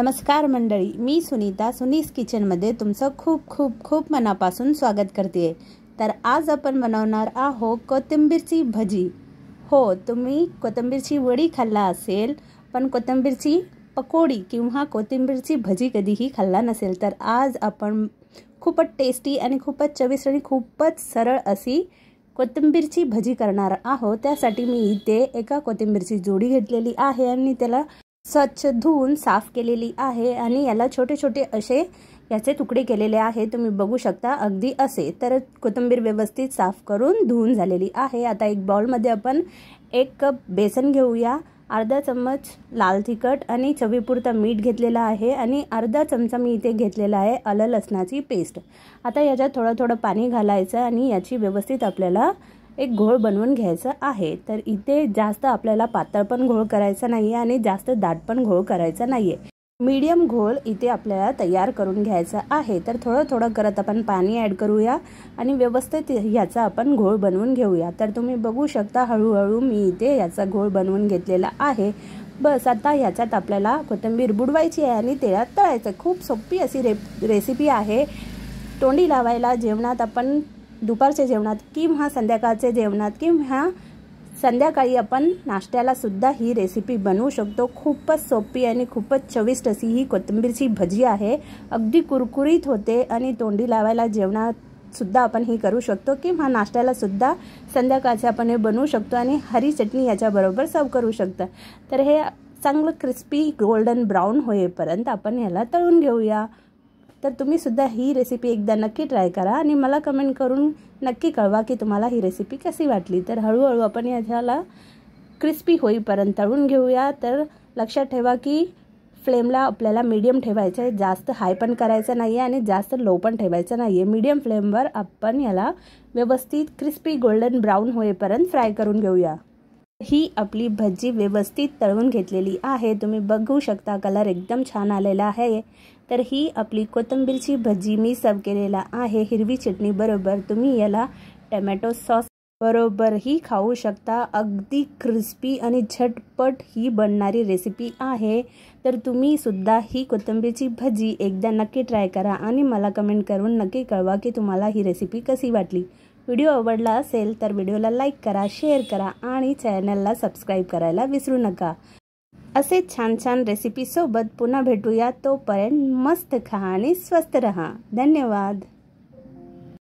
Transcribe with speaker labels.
Speaker 1: नमस्कार मंडळी मी सुनीता सुनीस किचनमध्ये तुमचं खूप खूप खूप मनापासून स्वागत करते तर आज आपण बनवणार आहो कोथिंबीरची भजी हो तुम्ही कोथिंबीरची वडी खाल्ला असेल पण कोथिंबीरची पकोडी किंवा कोथिंबीरची भजी कधीही खाल्ला नसेल तर आज आपण खूपच टेस्टी आणि खूपच चविष्ट आणि खूपच सरळ अशी कोथिंबीरची भजी करणार आहोत त्यासाठी मी इथे एका कोथिंबीरची जोडी घेतलेली आहे आणि त्याला स्वच्छ धुवून साफ केलेली आहे आणि याला छोटे छोटे असे याचे तुकडे केलेले आहे तुम्ही बघू शकता अगदी असे तर कोथिंबीर व्यवस्थित साफ करून धुवून झालेली आहे आता एक बॉलमध्ये आपण एक कप बेसन घेऊया अर्धा चम्मच लाल तिखट आणि चवीपुरता मीठ घेतलेला आहे आणि अर्धा चमचा मी इथे घेतलेला आहे अलं लसणाची पेस्ट आता याच्यात थोडं थोडं पाणी घालायचं आणि याची व्यवस्थित आपल्याला एक घोळ बनवून घ्यायचा आहे तर इथे जास्त आपल्याला पातळ पण घोळ करायचा नाही आहे आणि जास्त दाट पण घोळ करायचा नाही आहे मीडियम घोळ इथे आपल्याला तयार करून घ्यायचा आहे तर थोडं थोडं करत आपण पाणी ॲड करूया आणि व्यवस्थित ह्याचा आपण घोळ बनवून घेऊया तर तुम्ही बघू शकता हळूहळू मी इथे याचा घोळ बनवून घेतलेला आहे बस आता ह्याच्यात आपल्याला कोथिंबीर बुडवायची आहे आणि तेलात तळायचं खूप सोपी अशी रे रेसिपी आहे तोंडी लावायला जेवणात आपण दुपारच्या जेवणात किंवा संध्याकाळच्या जेवणात किंवा संध्याकाळी आपण नाश्त्याला सुद्धा ही रेसिपी बनवू शकतो खूपच सोपी आणि खूपच चविष्ट अशी ही कोथिंबीरची भजी आहे अगदी कुरकुरीत होते आणि तोंडी लावायला जेवणात सुद्धा आपण ही करू शकतो किंवा नाश्त्याला सुद्धा आपण हे बनवू शकतो आणि हरी चटणी याच्याबरोबर सर्व करू शकतो तर हे चांगलं क्रिस्पी गोल्डन ब्राऊन होईपर्यंत आपण ह्याला तळून घेऊया तर तुम्हीसुद्धा ही रेसिपी एकदा नक्की ट्राय करा आणि मला कमेंट करून नक्की कळवा की तुम्हाला ही रेसिपी कशी वाटली तर हळूहळू आपण याच्याला क्रिस्पी होईपर्यंत तळून घेऊया तर लक्षात ठेवा की फ्लेमला आपल्याला मीडियम ठेवायचं आहे जास्त हाय पण करायचं नाही आहे आणि जास्त लो पण ठेवायचं नाही आहे मीडियम फ्लेमवर आपण याला व्यवस्थित क्रिस्पी गोल्डन ब्राऊन होईपर्यंत फ्राय करून घेऊया ही आपली भजी व्यवस्थित तळून घेतलेली आहे तुम्ही बघू शकता कलर एकदम छान आलेला आहे तर ही आपली कोथिंबीरची भजी मी सर्व केलेला आहे हिरवी चटणी बरोबर तुम्ही याला टमॅटो सॉस बरोबरही खाऊ शकता अगदी क्रिस्पी आणि झटपट ही बनणारी रेसिपी आहे तर तुम्ही सुद्धा ही कोथिंबीरची भजी एकदा नक्की ट्राय करा आणि मला कमेंट करून नक्की कळवा की तुम्हाला ही रेसिपी कशी वाटली व्हिडिओ आवडला असेल तर व्हिडिओला लाईक करा शेअर करा आणि चॅनलला सबस्क्राईब करायला विसरू नका असे छान छान रेसिपीसोबत पुन्हा भेटूया तोपर्यंत मस्त खा आणि स्वस्त रहा धन्यवाद